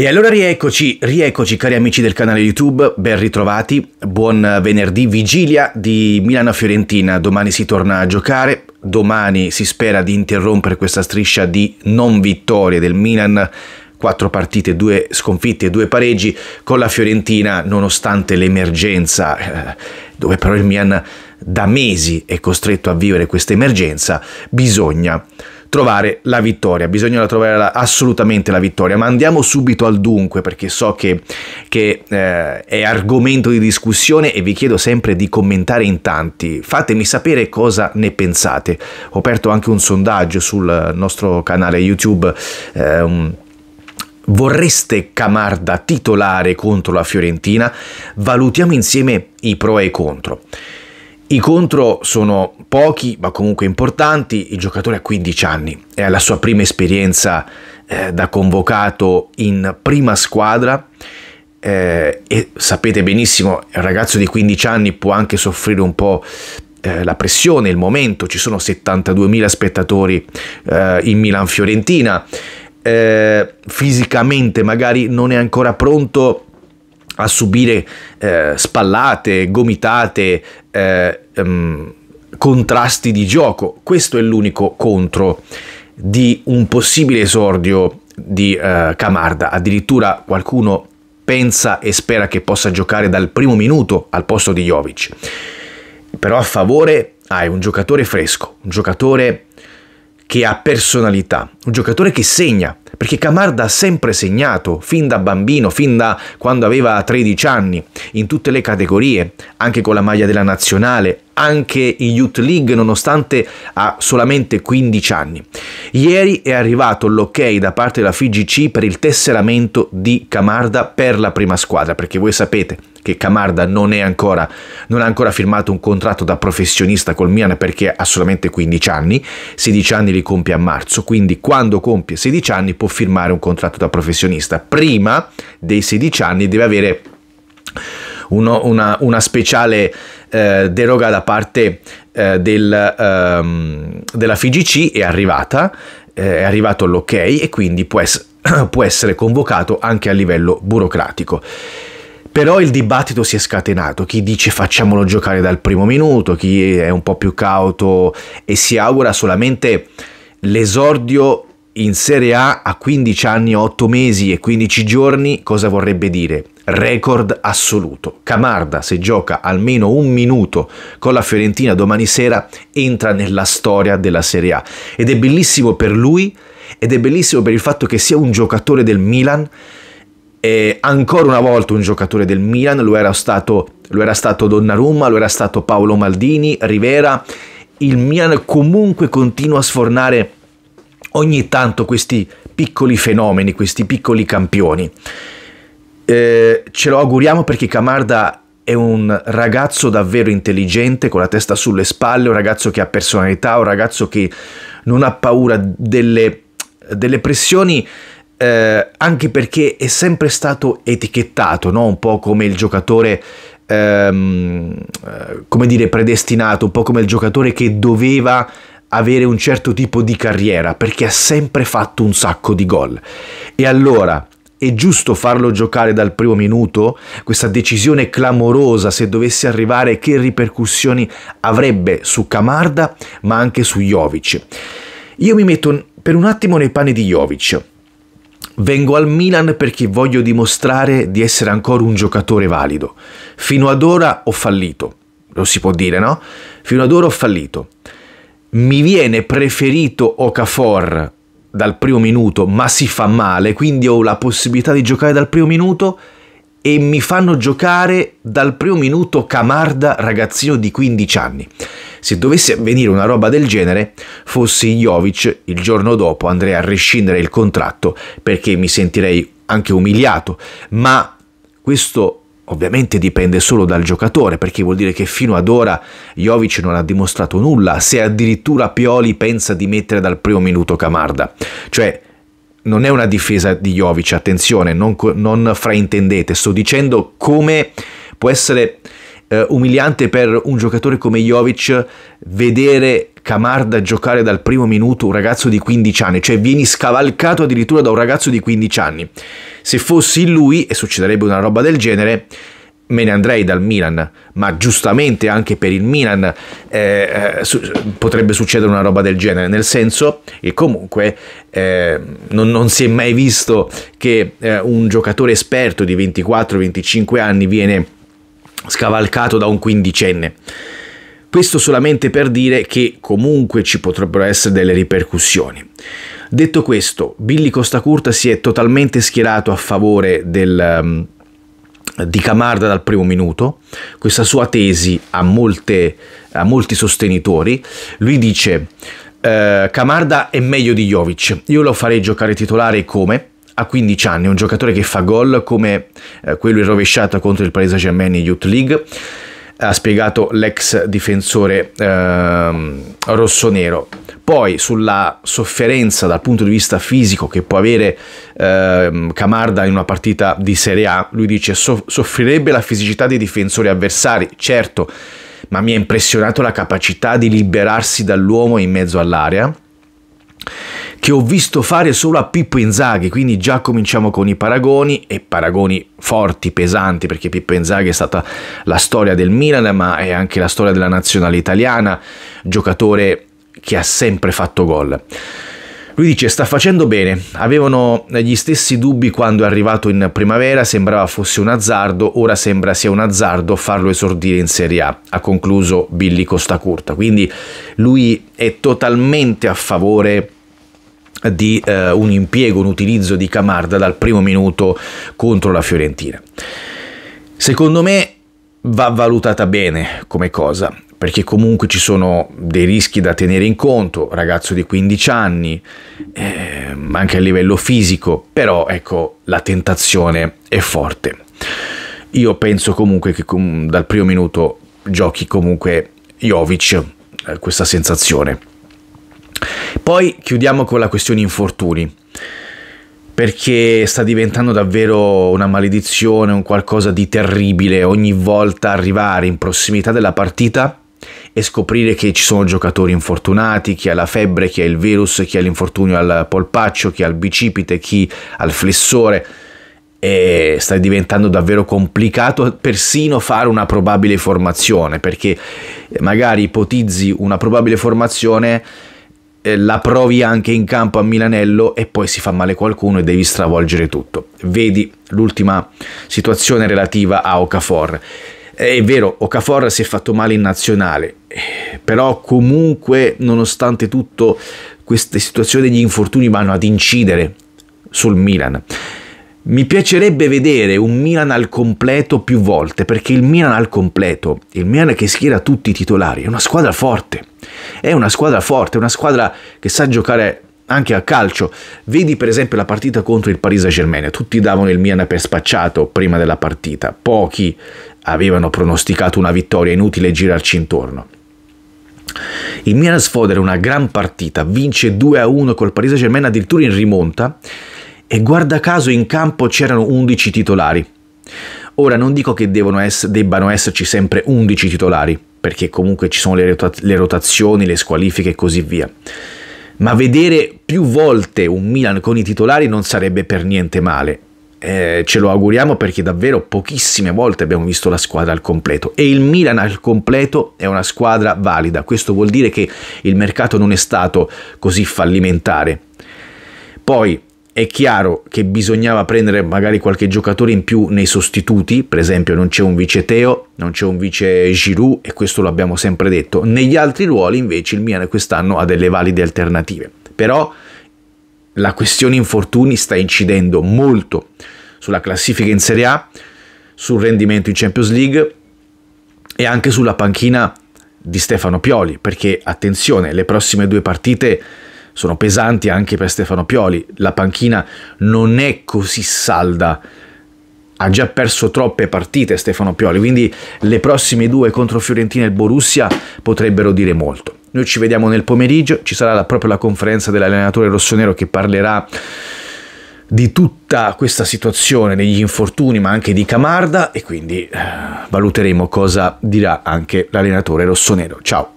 E allora rieccoci, rieccoci cari amici del canale YouTube, ben ritrovati, buon eh, venerdì vigilia di Milano-Fiorentina, domani si torna a giocare, domani si spera di interrompere questa striscia di non vittorie del Milan, quattro partite, due sconfitte e due pareggi con la Fiorentina nonostante l'emergenza, eh, dove però il Milan da mesi è costretto a vivere questa emergenza, bisogna trovare la vittoria, bisogna trovare la, assolutamente la vittoria, ma andiamo subito al dunque perché so che, che eh, è argomento di discussione e vi chiedo sempre di commentare in tanti, fatemi sapere cosa ne pensate, ho aperto anche un sondaggio sul nostro canale YouTube. Eh, un, Vorreste Camarda titolare contro la Fiorentina? Valutiamo insieme i pro e i contro. I contro sono pochi ma comunque importanti, il giocatore ha 15 anni, è la sua prima esperienza eh, da convocato in prima squadra eh, e sapete benissimo, un ragazzo di 15 anni può anche soffrire un po' eh, la pressione, il momento, ci sono 72.000 spettatori eh, in Milan-Fiorentina, eh, fisicamente magari non è ancora pronto a subire eh, spallate, gomitate, eh, um, contrasti di gioco. Questo è l'unico contro di un possibile esordio di eh, Camarda. Addirittura qualcuno pensa e spera che possa giocare dal primo minuto al posto di Jovic. Però a favore hai un giocatore fresco, un giocatore che ha personalità, un giocatore che segna, perché Camarda ha sempre segnato, fin da bambino, fin da quando aveva 13 anni, in tutte le categorie, anche con la maglia della nazionale, anche in Youth League nonostante ha solamente 15 anni. Ieri è arrivato l'ok da parte della FIGC per il tesseramento di Camarda per la prima squadra, perché voi sapete che Camarda non, ancora, non ha ancora firmato un contratto da professionista col Milan perché ha solamente 15 anni, 16 anni li compie a marzo, quindi quando compie 16 anni può firmare un contratto da professionista. Prima dei 16 anni deve avere uno, una, una, speciale eh, deroga da parte eh, del, ehm, della FIGC è arrivata, eh, è arrivato l'ok e quindi può, es- può essere convocato anche a livello burocratico. Però il dibattito si è scatenato, chi dice facciamolo giocare dal primo minuto, chi è un po' più cauto e si augura solamente l'esordio in Serie A a 15 anni, 8 mesi e 15 giorni, cosa vorrebbe dire? Record assoluto. Camarda, se gioca almeno un minuto con la Fiorentina domani sera, entra nella storia della Serie A. Ed è bellissimo per lui ed è bellissimo per il fatto che sia un giocatore del Milan. E ancora una volta un giocatore del Milan, lo era stato, lo era stato Donnarumma, lo era stato Paolo Maldini, Rivera. Il Milan comunque continua a sfornare ogni tanto questi piccoli fenomeni, questi piccoli campioni. Eh, ce lo auguriamo perché Camarda è un ragazzo davvero intelligente, con la testa sulle spalle, un ragazzo che ha personalità, un ragazzo che non ha paura delle, delle pressioni, eh, anche perché è sempre stato etichettato, no? un po' come il giocatore, ehm, eh, come dire, predestinato, un po' come il giocatore che doveva avere un certo tipo di carriera perché ha sempre fatto un sacco di gol. E allora è giusto farlo giocare dal primo minuto? Questa decisione clamorosa, se dovesse arrivare, che ripercussioni avrebbe su Camarda, ma anche su Jovic? Io mi metto per un attimo nei panni di Jovic. Vengo al Milan perché voglio dimostrare di essere ancora un giocatore valido. Fino ad ora ho fallito, lo si può dire, no? Fino ad ora ho fallito mi viene preferito Okafor dal primo minuto, ma si fa male, quindi ho la possibilità di giocare dal primo minuto e mi fanno giocare dal primo minuto Camarda, ragazzino di 15 anni. Se dovesse avvenire una roba del genere, fossi Jovic il giorno dopo andrei a rescindere il contratto perché mi sentirei anche umiliato, ma questo Ovviamente dipende solo dal giocatore, perché vuol dire che fino ad ora Jovic non ha dimostrato nulla, se addirittura Pioli pensa di mettere dal primo minuto Camarda. Cioè, non è una difesa di Jovic, attenzione, non, non fraintendete, sto dicendo come può essere eh, umiliante per un giocatore come Jovic vedere Camarda a giocare dal primo minuto un ragazzo di 15 anni, cioè vieni scavalcato addirittura da un ragazzo di 15 anni. Se fossi lui, e succederebbe una roba del genere, me ne andrei dal Milan, ma giustamente anche per il Milan eh, eh, su- potrebbe succedere una roba del genere, nel senso che comunque eh, non, non, si è mai visto che eh, un giocatore esperto di 24-25 anni viene scavalcato da un quindicenne. Questo solamente per dire che comunque ci potrebbero essere delle ripercussioni. Detto questo, Billy Costa Curta si è totalmente schierato a favore del, ehm, di Camarda dal primo minuto. Questa sua tesi ha, molte, ha molti sostenitori. Lui dice: eh, Camarda è meglio di Jovic. Io lo farei giocare titolare come? a 15 anni, un giocatore che fa gol come eh, quello rovesciata contro il Paris germain in Youth League ha spiegato l'ex difensore ehm, rossonero. Poi sulla sofferenza dal punto di vista fisico che può avere ehm, Camarda in una partita di Serie A, lui dice soffrirebbe la fisicità dei difensori avversari, certo, ma mi ha impressionato la capacità di liberarsi dall'uomo in mezzo all'area che ho visto fare solo a Pippo Inzaghi, quindi già cominciamo con i paragoni e paragoni forti, pesanti, perché Pippo Inzaghi è stata la storia del Milan, ma è anche la storia della nazionale italiana, giocatore che ha sempre fatto gol. Lui dice sta facendo bene, avevano gli stessi dubbi quando è arrivato in primavera, sembrava fosse un azzardo, ora sembra sia un azzardo farlo esordire in Serie A, ha concluso Billy Costa Curta. Quindi lui è totalmente a favore di eh, un impiego, un utilizzo di Camarda dal primo minuto contro la Fiorentina. Secondo me va valutata bene come cosa, perché comunque ci sono dei rischi da tenere in conto, ragazzo di 15 anni, eh, anche a livello fisico, però ecco la tentazione è forte. Io penso comunque che com- dal primo minuto giochi comunque Jovic, eh, questa sensazione poi chiudiamo con la questione infortuni, perché sta diventando davvero una maledizione, un qualcosa di terribile ogni volta arrivare in prossimità della partita e scoprire che ci sono giocatori infortunati, chi ha la febbre, chi ha il virus, chi ha l'infortunio al polpaccio, chi ha il bicipite, chi ha il flessore. E sta diventando davvero complicato persino fare una probabile formazione, perché magari ipotizzi una probabile formazione eh, la provi anche in campo a Milanello e poi si fa male qualcuno e devi stravolgere tutto. Vedi l'ultima situazione relativa a Okafor. Eh, è vero, Okafor si è fatto male in nazionale, eh, però comunque nonostante tutto queste situazioni degli infortuni vanno ad incidere sul Milan. Mi piacerebbe vedere un Milan al completo più volte, perché il Milan al completo, il Milan che schiera tutti i titolari, è una squadra forte è una squadra forte, una squadra che sa giocare anche a calcio. Vedi per esempio la partita contro il Paris Saint Germain, tutti davano il Milan per spacciato prima della partita, pochi avevano pronosticato una vittoria, inutile girarci intorno. Il Milan sfodera una gran partita, vince 2-1 col Paris Saint Germain addirittura in rimonta e guarda caso in campo c'erano 11 titolari. Ora non dico che essere, debbano esserci sempre 11 titolari, perché comunque ci sono le, le rotazioni, le squalifiche e così via. Ma vedere più volte un Milan con i titolari non sarebbe per niente male. Eh, ce lo auguriamo perché davvero pochissime volte abbiamo visto la squadra al completo e il Milan al completo è una squadra valida. Questo vuol dire che il mercato non è stato così fallimentare. Poi è chiaro che bisognava prendere magari qualche giocatore in più nei sostituti, per esempio non c'è un vice Teo, non c'è un vice Giroud e questo lo abbiamo sempre detto. Negli altri ruoli invece il Milan quest'anno ha delle valide alternative. Però la questione infortuni sta incidendo molto sulla classifica in Serie A, sul rendimento in Champions League e anche sulla panchina di Stefano Pioli, perché attenzione, le prossime due partite sono pesanti anche per Stefano Pioli. La panchina non è così salda. Ha già perso troppe partite Stefano Pioli, quindi le prossime due contro Fiorentina e Borussia potrebbero dire molto. Noi ci vediamo nel pomeriggio, ci sarà la, proprio la conferenza dell'allenatore rossonero che parlerà di tutta questa situazione, degli infortuni, ma anche di Camarda e quindi eh, valuteremo cosa dirà anche l'allenatore rossonero. Ciao!